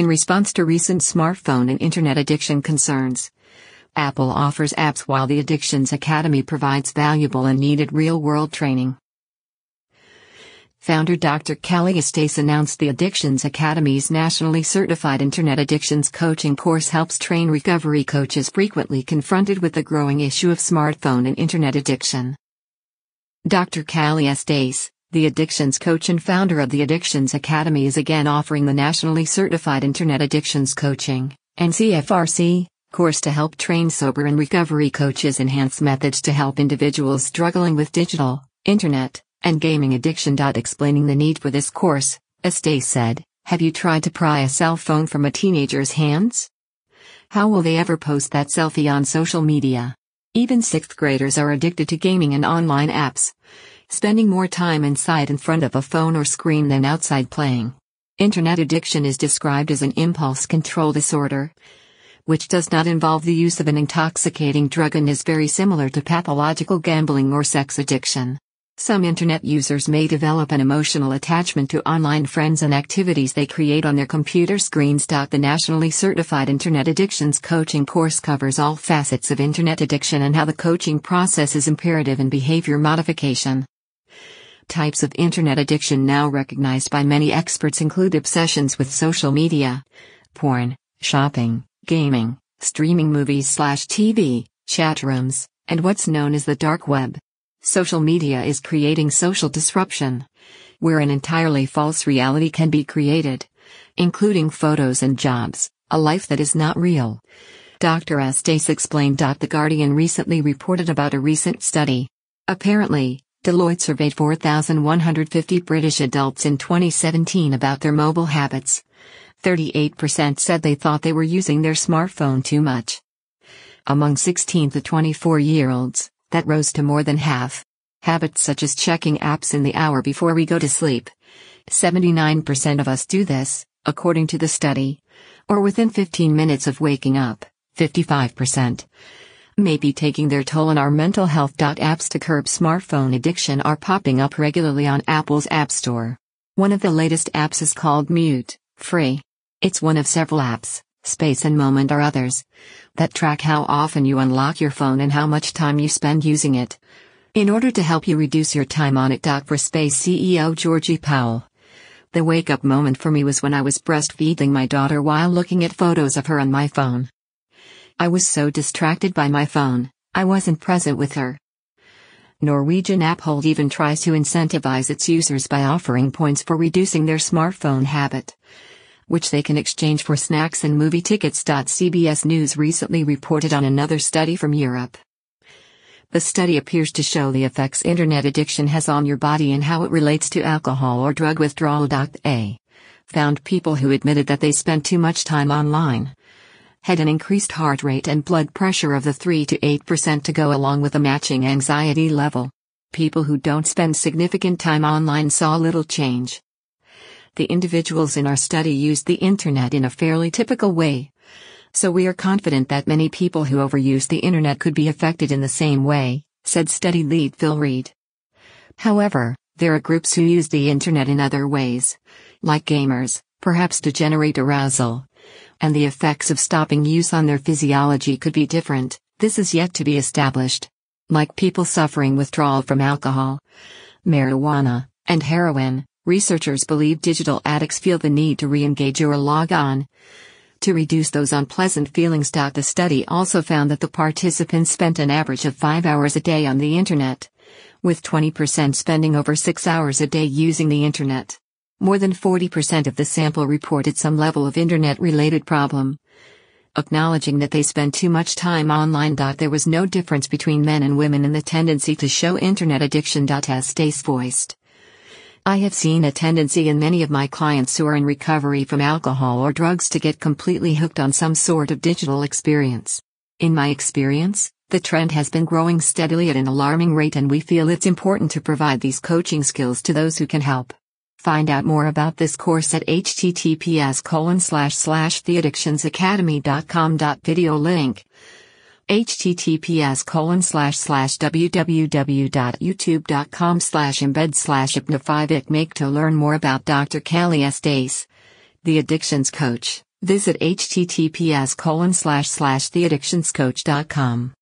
in response to recent smartphone and internet addiction concerns. Apple offers apps while the Addictions Academy provides valuable and needed real world training. Founder Dr. Kelly Estes announced the Addictions Academy's nationally certified internet addictions coaching course helps train recovery coaches frequently confronted with the growing issue of smartphone and internet addiction. Dr. Kelly Estes, the addictions coach and founder of the Addictions Academy is again offering the nationally certified Internet Addictions Coaching, NCFRC, course to help train sober and recovery coaches enhance methods to help individuals struggling with digital, internet, and gaming addiction. Explaining the need for this course, Estee said, Have you tried to pry a cell phone from a teenager's hands? How will they ever post that selfie on social media? Even sixth graders are addicted to gaming and online apps spending more time inside in front of a phone or screen than outside playing. Internet addiction is described as an impulse control disorder, which does not involve the use of an intoxicating drug and is very similar to pathological gambling or sex addiction. Some internet users may develop an emotional attachment to online friends and activities they create on their computer screens. The nationally certified Internet Addictions Coaching course covers all facets of internet addiction and how the coaching process is imperative in behavior modification types of internet addiction now recognized by many experts include obsessions with social media, porn, shopping, gaming, streaming movies slash TV, chat rooms, and what's known as the dark web. Social media is creating social disruption, where an entirely false reality can be created, including photos and jobs, a life that is not real. Dr. Estes explained. The Guardian recently reported about a recent study. Apparently, Deloitte surveyed 4,150 British adults in 2017 about their mobile habits. 38% said they thought they were using their smartphone too much. Among 16 to 24 year olds, that rose to more than half. Habits such as checking apps in the hour before we go to sleep. 79% of us do this, according to the study. Or within 15 minutes of waking up, 55% may be taking their toll on our mental health. Apps to curb smartphone addiction are popping up regularly on Apple's App Store. One of the latest apps is called Mute, free. It's one of several apps, Space and Moment are others, that track how often you unlock your phone and how much time you spend using it. In order to help you reduce your time on it, for Space CEO Georgie Powell. The wake up moment for me was when I was breastfeeding my daughter while looking at photos of her on my phone. I was so distracted by my phone, I wasn't present with her. Norwegian Apphold even tries to incentivize its users by offering points for reducing their smartphone habit, which they can exchange for snacks and movie tickets. CBS News recently reported on another study from Europe. The study appears to show the effects internet addiction has on your body and how it relates to alcohol or drug withdrawal. A found people who admitted that they spent too much time online had an increased heart rate and blood pressure of the 3 to 8% to go along with a matching anxiety level. People who don't spend significant time online saw little change. The individuals in our study used the internet in a fairly typical way. So we are confident that many people who overuse the internet could be affected in the same way, said study lead Phil Reed. However, there are groups who use the internet in other ways, like gamers, perhaps to generate arousal, and the effects of stopping use on their physiology could be different, this is yet to be established. Like people suffering withdrawal from alcohol, marijuana, and heroin, researchers believe digital addicts feel the need to re engage or log on to reduce those unpleasant feelings. The study also found that the participants spent an average of 5 hours a day on the internet, with 20% spending over 6 hours a day using the internet. More than 40% of the sample reported some level of internet-related problem. Acknowledging that they spend too much time online. There was no difference between men and women in the tendency to show internet addiction. As Stace voiced. I have seen a tendency in many of my clients who are in recovery from alcohol or drugs to get completely hooked on some sort of digital experience. In my experience, the trend has been growing steadily at an alarming rate and we feel it's important to provide these coaching skills to those who can help. Find out more about this course at https colon slash slash theaddictionsacademy.com.video link https colon slash slash www.youtube.com slash embed slash hypnofivic make to learn more about Dr. Kelly Estes, the addictions coach. Visit https colon slash slash theaddictionscoach.com.